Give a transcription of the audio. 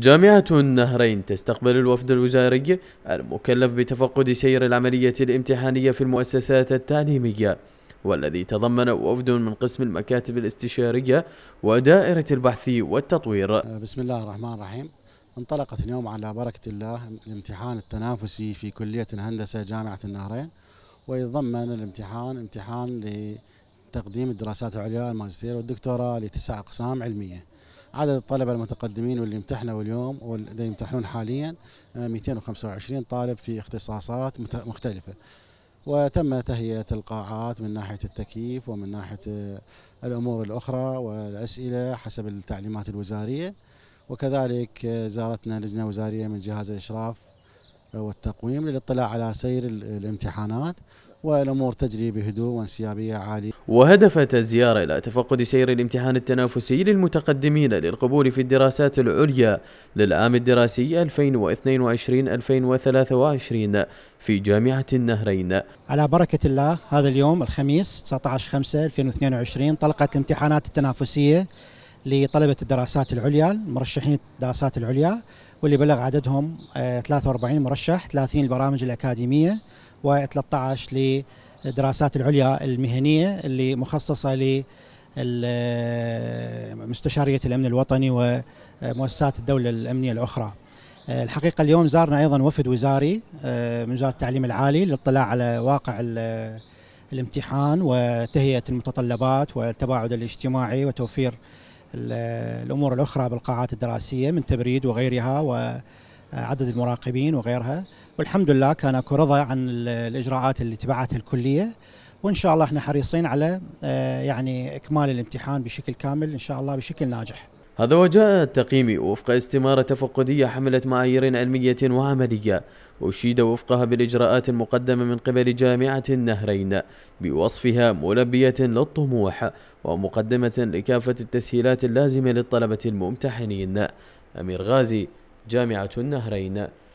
جامعة النهرين تستقبل الوفد الوزاري المكلف بتفقد سير العملية الامتحانية في المؤسسات التعليمية والذي تضمن وفد من قسم المكاتب الاستشارية ودائرة البحث والتطوير بسم الله الرحمن الرحيم انطلقت اليوم على بركة الله الامتحان التنافسي في كلية الهندسة جامعة النهرين ويتضمن الامتحان امتحان لتقديم الدراسات العليا الماجستير والدكتوراه لتسع أقسام علمية عدد الطلبه المتقدمين واللي امتحنوا اليوم واللي يمتحنون حاليا 225 آه، طالب في اختصاصات مختلفه وتم تهيئه القاعات من ناحيه التكييف ومن ناحيه آه، الامور الاخرى والاسئله حسب التعليمات الوزاريه وكذلك آه، زارتنا لجنه وزاريه من جهاز الاشراف والتقويم للاطلاع على سير الامتحانات والأمور تجري بهدوء وانسيابية عالية وهدفت الزيارة إلى تفقد سير الامتحان التنافسي للمتقدمين للقبول في الدراسات العليا للعام الدراسي 2022-2023 في جامعة النهرين على بركة الله هذا اليوم الخميس 19-5-2022 طلقت الامتحانات التنافسية لطلبة الدراسات العليا المرشحين الدراسات العليا واللي بلغ عددهم 43 آه، مرشح 30 البرامج الأكاديمية و13 للدراسات العليا المهنيه اللي مخصصه لمستشاريه الامن الوطني ومؤسسات الدوله الامنيه الاخرى. الحقيقه اليوم زارنا ايضا وفد وزاري آه، من وزاره التعليم العالي للاطلاع على واقع الامتحان وتهيئه المتطلبات والتباعد الاجتماعي وتوفير الامور الاخرى بالقاعات الدراسيه من تبريد وغيرها وعدد المراقبين وغيرها. والحمد لله كان اكو رضا عن الاجراءات اللي تبعتها الكليه وان شاء الله احنا حريصين على آه، يعني اكمال الامتحان بشكل كامل ان شاء الله بشكل ناجح. هذا وجاء التقييم وفق استمارة تفقدية حملت معايير علمية وعملية أشيد وفقها بالإجراءات المقدمة من قبل جامعة النهرين بوصفها ملبية للطموح ومقدمة لكافة التسهيلات اللازمة للطلبة الممتحنين أمير غازي جامعة النهرين